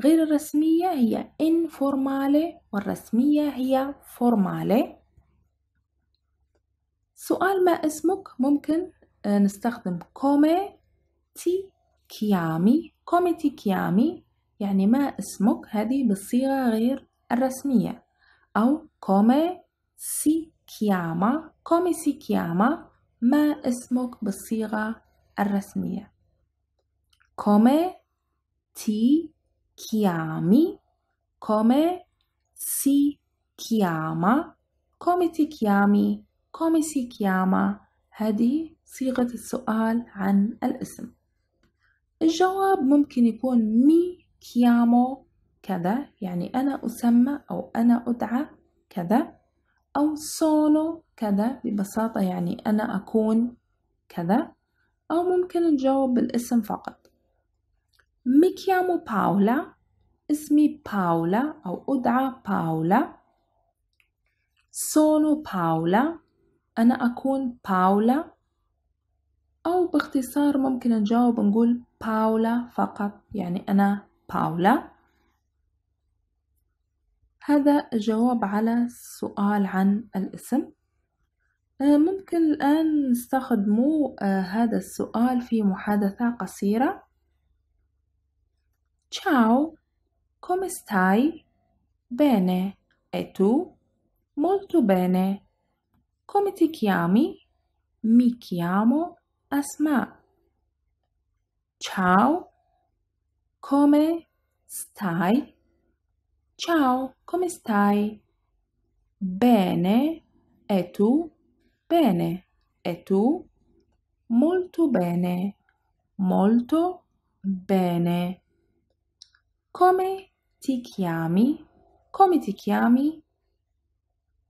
غير الرسمية هي informale والرسمية هي formale سؤال ما اسمك ممكن آه، نستخدم come ti chiami come ti chiami يعني ما اسمك هذه بالصيغة غير الرسمية أو come si chiama come si chiama ما اسمك بالصيغة الرسمية come ti chiami, come si chiama, come ti chiami, come si chiama هذه صيغة السؤال عن الاسم الجواب ممكن يكون مي كيامو كذا يعني أنا أسمى أو أنا أدعى كذا أو سونو كذا ببساطة يعني أنا أكون كذا أو ممكن نجاوب بالاسم فقط Mi chiamo Paola. اسمي باولا أو أدعى باولا سونو باولا أنا أكون باولا أو باختصار ممكن نجاوب نقول باولا فقط يعني أنا باولا هذا جواب على السؤال عن الاسم ممكن الآن نستخدم هذا السؤال في محادثة قصيرة Ciao, come stai? Bene, e tu? Molto bene. Come ti chiami? Mi chiamo Asma. Ciao, come stai? Ciao, come stai? Bene, e tu? Bene, e tu? Molto bene, molto bene. Come ti chiami? Come ti chiami?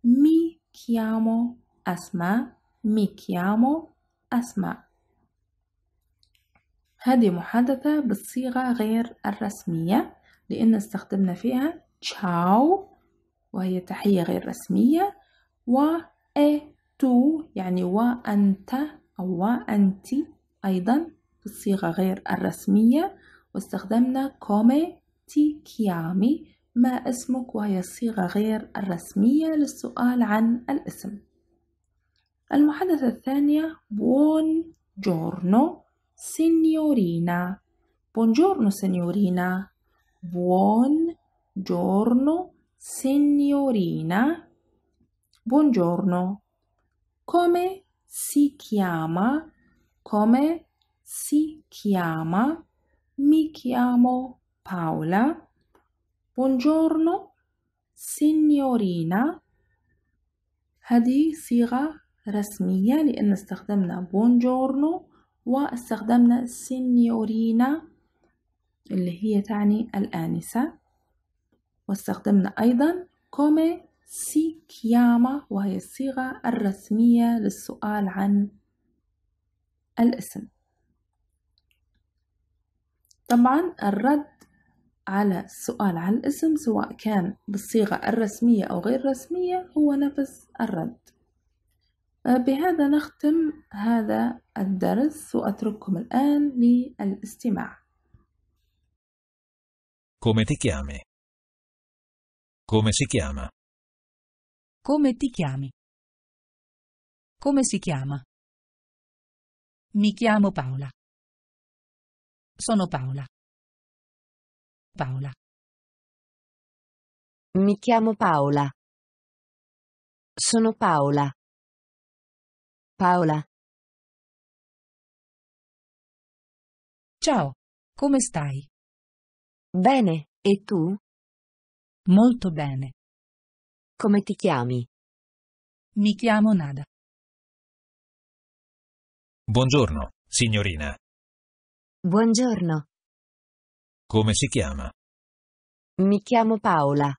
Mi chiamo Asma. Mi chiamo Asma. هذه محادثة بالصيغة غير الرسمية لأن استخدمنا فيها تشاو وهي تحية غير رسمية و اي تو يعني وأنت أو وأنت أيضا بالصيغة غير الرسمية واستخدمنا كومي أختي كيامي ما اسمك وهي الصيغة غير الرسمية للسؤال عن الاسم المحادثة الثانية بون جورنو سينيورينا بون جورنو سينيورينا بون جورنو سينيورينا بون جورنو كومي سي كياما كومي سي كياما مي كيامو Paola. Buongiorno signorina. هذه صيغة رسمية لأن استخدمنا بونجورنو واستخدمنا سينيورينا اللي هي تعني الآنسة واستخدمنا أيضا كومي سي كياما وهي الصيغة الرسمية للسؤال عن الاسم طبعا الرد على السؤال عن الاسم سواء كان بالصيغة الرسمية أو غير رسمية هو نفس الرد آه، بهذا نختم هذا الدرس وأترككم الآن للاستماع Come ti chiami? Come si chiama? Come ti chiami? Come si chiama? Mi chiamo Paola. Sono Paola. Paola. Mi chiamo Paola. Sono Paola. Paola. Ciao, come stai? Bene, e tu? Molto bene. Come ti chiami? Mi chiamo Nada. Buongiorno, signorina. Buongiorno, come si chiama? Mi chiamo Paola.